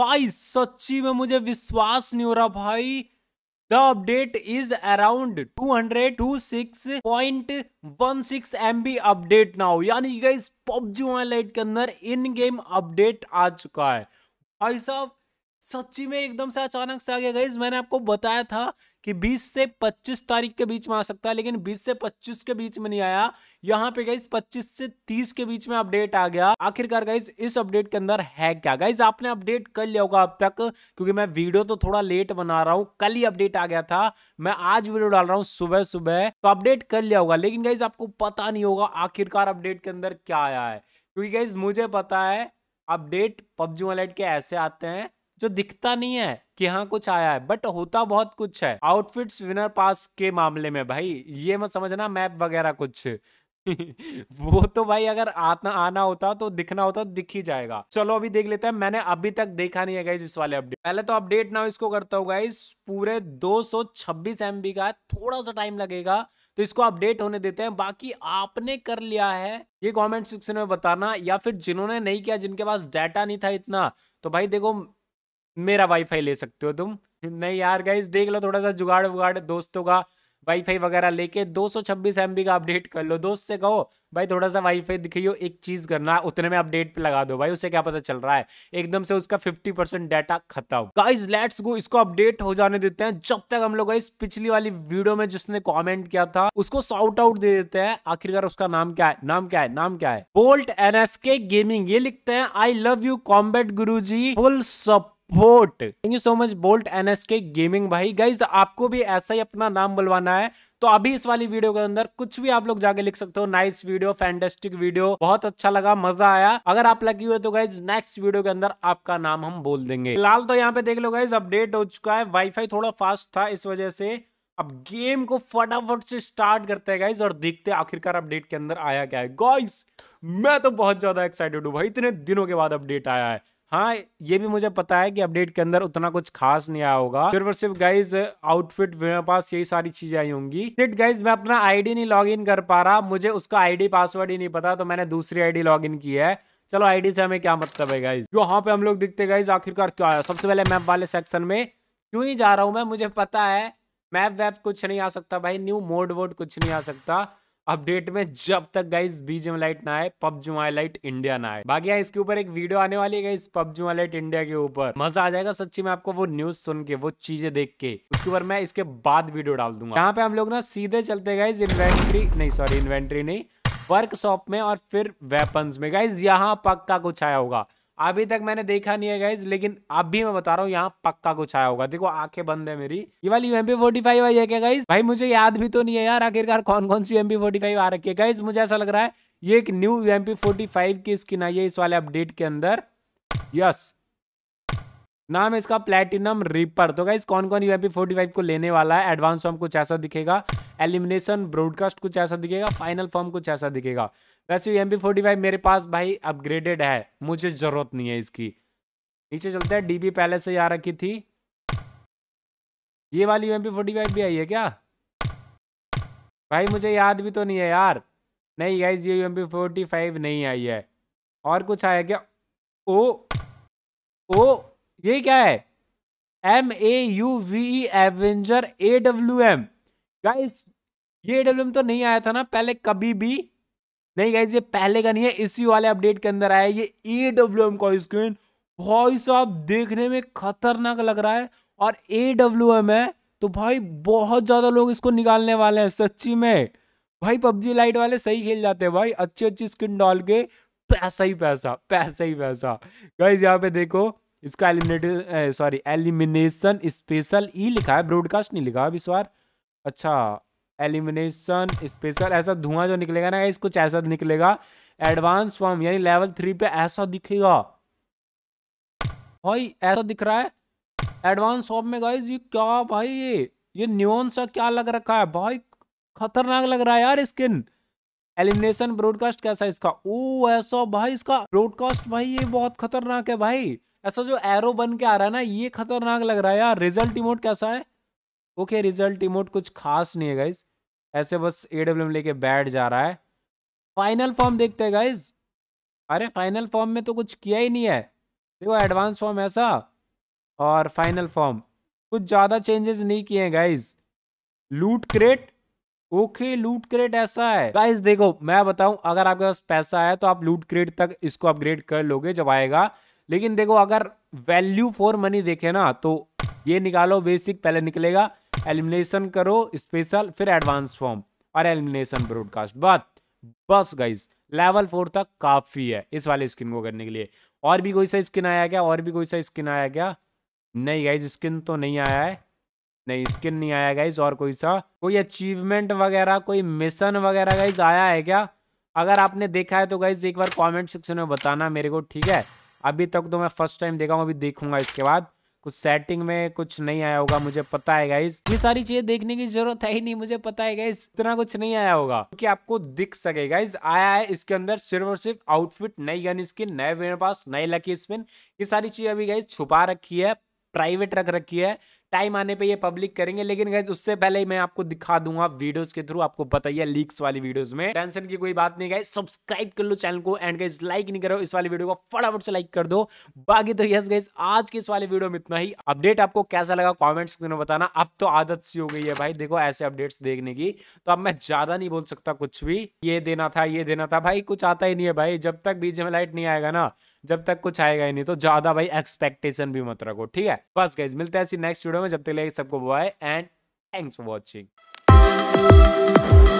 भाई सच्ची में मुझे विश्वास नहीं हो रहा भाई the update is around M B update ना हो यानी इस पबजी वाइट के अंदर इन गेम अपडेट आ चुका है भाई साहब सच्ची में एकदम से अचानक से आ गया गई मैंने आपको बताया था कि 20 से 25 तारीख के बीच में आ सकता है लेकिन 20 से 25 के बीच में नहीं आया यहाँ पे गाइज 25 से 30 के बीच में अपडेट आ गया आखिरकार गाइज इस अपडेट के अंदर है क्या गाइज आपने अपडेट कर लिया होगा अब तक क्योंकि मैं वीडियो तो थोड़ा लेट बना रहा हूँ कल ही अपडेट आ गया था मैं आज वीडियो डाल रहा हूँ सुबह सुबह तो अपडेट कर लिया होगा लेकिन गाइज आपको पता नहीं होगा आखिरकार अपडेट के अंदर क्या आया है क्योंकि गाइज मुझे पता है अपडेट पबजी वॉलेट के ऐसे आते हैं जो दिखता नहीं है कि हाँ कुछ आया है बट होता बहुत कुछ है आउटफिट्स विनर पास के मामले में भाई ये मत समझना मैप वगैरह कुछ वो तो भाई अगर आना आना होता तो दिखना होता तो दिख ही जाएगा चलो अभी देख लेते हैं मैंने अभी तक देखा नहीं है गाइज इस वाले अपडेट पहले तो अपडेट ना इसको करता हूँ गाइज पूरे 226 एमबी का थोड़ा सा टाइम लगेगा तो इसको अपडेट होने देते हैं बाकी आपने कर लिया है ये कमेंट सेक्शन में बताना या फिर जिन्होंने नहीं किया जिनके पास डाटा नहीं था इतना तो भाई देखो मेरा वाईफाई ले सकते हो तुम नहीं यार गाइज देख लो थोड़ा सा जुगाड़ वुगाड़ दोस्तों का वाईफाई वगैरह लेके 226 एमबी का अपडेट कर लो दोस्त से कहो भाई थोड़ा सा वाईफाई दिखाइयो एक चीज करना है उतने में अपडेट पे लगा दो भाई उसे क्या पता चल रहा है एकदम से उसका 50 परसेंट डाटा खत्म गाइस लेट्स गो इसको अपडेट हो जाने देते हैं जब तक हम लोग गाइस पिछली वाली वीडियो में जिसने कॉमेंट किया था उसको साउट आउट दे देते हैं आखिरकार उसका नाम क्या है नाम क्या है नाम क्या है बोल्ट एन गेमिंग ये लिखते हैं I love you combat Guru ji full support bolt thank you so much bolt NS K gaming भाई गाइज तो आपको भी ऐसा ही अपना नाम बुलवाना है तो अभी इस वाली वीडियो के अंदर कुछ भी आप लोग जाके लिख सकते हो नाइस वीडियो फैंटेस्टिक वीडियो बहुत अच्छा लगा मजा आया अगर आप लगी हुए तो गाइज नेक्स्ट वीडियो के अंदर आपका नाम हम बोल देंगे फिलहाल तो यहाँ पे देख लो गाइज अपडेट हो चुका है वाईफाई थोड़ा फास्ट था इस वजह से अब गेम को फटाफट से स्टार्ट करते हैं गाइज और देखते आखिरकार अपडेट के अंदर आया क्या है गाइज मैं तो बहुत ज्यादा एक्साइटेड हूँ भाई इतने दिनों के बाद अपडेट आया है हाँ ये भी मुझे पता है कि अपडेट के अंदर उतना कुछ खास नहीं आया होगा फिर वो सिर्फ गाइज आउटफिट मेरे पास यही सारी चीजें आई होंगी फिट गाइज मैं अपना आईडी नहीं लॉगिन कर पा रहा मुझे उसका आईडी पासवर्ड ही नहीं पता तो मैंने दूसरी आईडी लॉगिन की है चलो आईडी से हमें क्या मतलब है गाइज हाँ पे हम लोग दिखते गाइज आखिरकार क्यों आया सबसे पहले मैप वाले सेक्शन में क्यों ही जा रहा हूँ मैं मुझे पता है मैप वैप कुछ नहीं आ सकता भाई न्यू मोड वोड कुछ नहीं आ सकता अपडेट में जब तक गाइज बीजेम लाइट ना आए पबजी मोबाइल लाइट इंडिया ना आए बाकी इसके ऊपर एक वीडियो आने वाली है इस पबजी मोबाइल लाइट इंडिया के ऊपर मजा आ जाएगा सच्ची में आपको वो न्यूज सुन के वो चीजें देख के उसके ऊपर मैं इसके बाद वीडियो डाल दूंगा यहाँ पे हम लोग ना सीधे चलते गाइज इन्वेंट्री नहीं सॉरी इन्वेंट्री नहीं वर्कशॉप में और फिर वेपन्स में गाइज यहाँ पक्का कुछ आया होगा अभी तक मैंने देखा नहीं है गाइज लेकिन अब भी मैं बता रहा हूँ यहाँ पक्का कुछ आया होगा देखो आंखें बंद है मेरी ये वाली यूएमपी फोर्टी फाइव आई है क्या गाइज भाई मुझे याद भी तो नहीं है यार आखिरकार कौन कौन सी यूएमपी फोर्टी फाइव आ रखी है गाइज मुझे ऐसा लग रहा है ये एक न्यू यूएमपी फोर्टी फाइव की स्किन आई है इस वाले अपडेट के अंदर यस नाम है इसका प्लेटिनम रिपर तो गाइस कौन कौन यूएमपी फोर्टी फाइव को लेने वाला है एडवांस फॉर्म कुछ ऐसा दिखेगा एलिमिनेशन ब्रॉडकास्ट कुछ ऐसा दिखेगा फाइनल फॉर्म कुछ ऐसा दिखेगा वैसे यूएमपी फोर्टी फाइव मेरे पास भाई अपग्रेडेड है मुझे जरूरत नहीं है इसकी नीचे चलते हैं डीबी पहले से यहाँ रखी थी ये वाली यूएमपी फोर्टी फाइव भी आई है क्या भाई मुझे याद भी तो नहीं है यार नहीं गाइज ये यूएमपी फोर्टी फाइव नहीं आई है और कुछ आया क्या ओ ओ ये क्या है M A U V avenger A W M guys ये ए डब्ल्यू एम तो नहीं आया था ना पहले कभी भी नहीं गाइज ये पहले का नहीं है इसी वाले अपडेट के अंदर आया ये ए डब्ल्यू एम का स्क्रीन वॉइस ऑफ देखने में खतरनाक लग रहा है और ए डब्ल्यू एम है तो भाई बहुत ज़्यादा लोग इसको निकालने वाले हैं सच्ची में भाई पबजी लाइट वाले सही खेल जाते हैं भाई अच्छी अच्छी स्किन डाल के पैसा ही पैसा पैसा ही पैसा गाइज यहाँ पे देखो इसका eliminate sorry elimination special E लिखा है ब्रॉडकास्ट नहीं लिखा अब इस बार अच्छा एलिमिनेशन स्पेशल ऐसा धुआं जो निकलेगा ना इस कुछ ऐसा निकलेगा एडवांस फॉर्म यानी लेवल थ्री पे ऐसा दिखेगा भाई ऐसा दिख रहा है एडवांस फॉर्म में गाइज ये क्या भाई ये ये न्योन सा क्या लग रखा है भाई खतरनाक लग रहा है यार स्किन एलिमिनेशन ब्रॉडकास्ट कैसा है इसका ओ ऐसा भाई इसका ब्रॉडकास्ट भाई ये बहुत खतरनाक है भाई ऐसा जो एरो बन के आ रहा है ना ये खतरनाक लग रहा है यार रिजल्ट इमोट कैसा है ओके रिजल्ट इमोट कुछ खास नहीं है गाइज ऐसे बस ए डब्ल्यू लेके बैठ जा रहा है फाइनल फॉर्म देखते हैं गाइज अरे फाइनल फॉर्म में तो कुछ किया ही नहीं है देखो एडवांस फॉर्म ऐसा और फाइनल फॉर्म कुछ ज़्यादा चेंजेस नहीं किए हैं गाइज लूट क्रेट ओके लूट क्रेट ऐसा है गाइज देखो मैं बताऊं अगर आपके पास पैसा है तो आप लूट क्रेट तक इसको अपग्रेड कर लोगे जब आएगा लेकिन देखो अगर वैल्यू फॉर मनी देखे ना तो ये निकालो बेसिक पहले निकलेगा एलिमिनेशन करो स्पेशल फिर एडवांस फॉर्म और एलिमिनेशन ब्रॉडकास्ट बात बस गाइज लेवल फोर तक काफ़ी है इस वाले स्किन को करने के लिए और भी कोई सा स्किन आया क्या और भी कोई सा स्किन आया क्या नहीं गाइज स्किन तो नहीं आया है नहीं स्किन नहीं आया गाइज और कोई सा कोई अचीवमेंट वगैरह कोई मिशन वगैरह गाइज आया है क्या अगर आपने देखा है तो गाइज एक बार कमेंट सेक्शन में बताना मेरे को ठीक है अभी तक तो मैं फर्स्ट टाइम देखा हूँ अभी देखूंगा इसके बाद कुछ सेटिंग में कुछ नहीं आया होगा मुझे पता है गाइस ये सारी चीजें देखने की जरूरत है ही नहीं मुझे पता है गाइस इतना कुछ नहीं आया होगा तो आपको दिख सके गाइस आया है इसके अंदर सिर्फ और सिर्फ आउटफिट नई गन स्किन नए पास नए लकी स्पिन ये सारी चीज अभी गाइस छुपा रखी है प्राइवेट रख रखी है टाइम आने पे ये पब्लिक करेंगे लेकिन गैस उससे पहले मैं आपको दिखा दूंगा वीडियोस के थ्रू आपको बताइए लीक्स वाली वीडियोस में टेंशन की कोई बात नहीं गैस सब्सक्राइब कर लो चैनल को एंड गैस लाइक नहीं करो इस वाले वीडियो को फटाफट से लाइक कर दो बाकी तो यस गैस आज के इस वाले वीडियो में इतना ही अपडेट आपको कैसा लगा कॉमेंट्स में बताना अब तो आदत सी हो गई है भाई देखो ऐसे अपडेट्स देखने की तो अब मैं ज्यादा नहीं बोल सकता कुछ भी ये देना था ये देना था भाई कुछ आता ही नहीं है भाई जब तक बीच में लाइट नहीं आएगा ना जब तक कुछ आएगा ही नहीं तो ज्यादा भाई एक्सपेक्टेशन भी मत रखो ठीक है बस गाइज मिलते हैं नेक्स्ट वीडियो में जब तक लेके सबको bye and thanks for watching